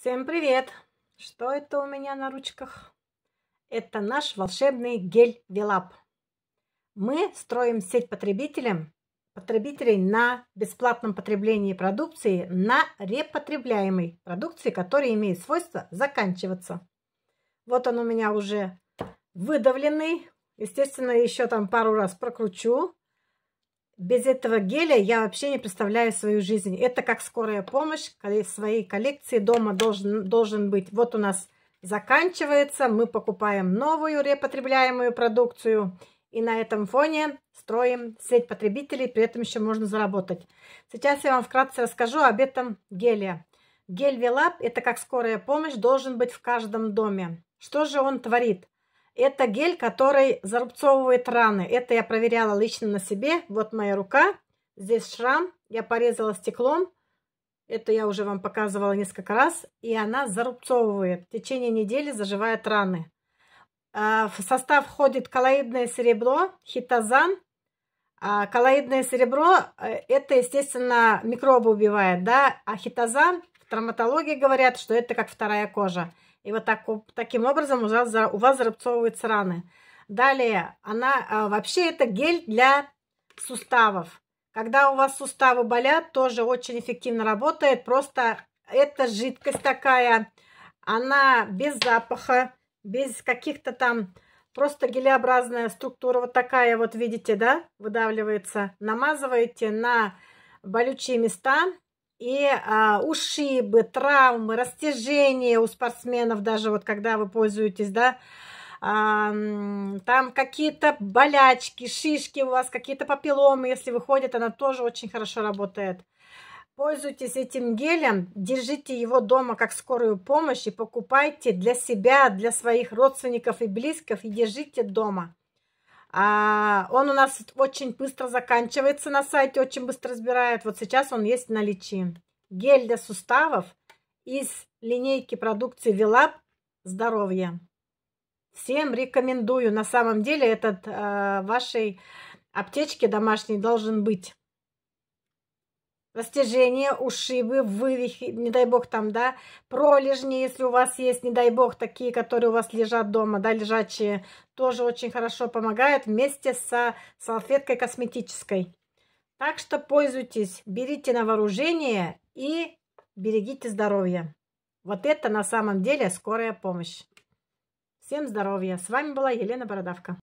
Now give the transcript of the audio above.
Всем привет! Что это у меня на ручках? Это наш волшебный гель Велап. Мы строим сеть потребителям, потребителей на бесплатном потреблении продукции, на репотребляемой продукции, которая имеет свойство заканчиваться. Вот он у меня уже выдавленный. Естественно, еще там пару раз прокручу, без этого геля я вообще не представляю свою жизнь. Это как скорая помощь в своей коллекции дома должен, должен быть. Вот у нас заканчивается, мы покупаем новую репотребляемую продукцию и на этом фоне строим сеть потребителей, при этом еще можно заработать. Сейчас я вам вкратце расскажу об этом геле. Гель Велап – это как скорая помощь, должен быть в каждом доме. Что же он творит? Это гель, который зарубцовывает раны. Это я проверяла лично на себе. Вот моя рука, здесь шрам, я порезала стеклом. Это я уже вам показывала несколько раз. И она зарубцовывает. В течение недели заживает раны. А, в состав входит коллоидное серебро, хитозан. А, коллоидное серебро э, – это, естественно, микробы убивает, да, а хитозан в травматологии говорят, что это как вторая кожа. И вот так, таким образом у вас, у вас зарубцовываются раны. Далее, она а, вообще это гель для суставов. Когда у вас суставы болят, тоже очень эффективно работает. Просто эта жидкость такая, она без запаха, без каких-то там... Просто гелеобразная структура вот такая, вот видите, да, выдавливается. Намазываете на болючие места, и а, ушибы, травмы, растяжения у спортсменов, даже вот когда вы пользуетесь, да, а, там какие-то болячки, шишки у вас, какие-то папилломы, если выходит, она тоже очень хорошо работает. Пользуйтесь этим гелем, держите его дома как скорую помощь и покупайте для себя, для своих родственников и близких и держите дома. А, он у нас очень быстро заканчивается на сайте, очень быстро разбирает. Вот сейчас он есть в наличии. Гель для суставов из линейки продукции Вилап «Здоровье». Всем рекомендую. На самом деле этот э, вашей аптечке домашней должен быть растяжение, ушибы, вывихи, не дай бог там, да, пролежни, если у вас есть, не дай бог, такие, которые у вас лежат дома, да, лежачие, тоже очень хорошо помогает вместе со салфеткой косметической. Так что пользуйтесь, берите на вооружение и берегите здоровье. Вот это на самом деле скорая помощь. Всем здоровья! С вами была Елена Бородавка.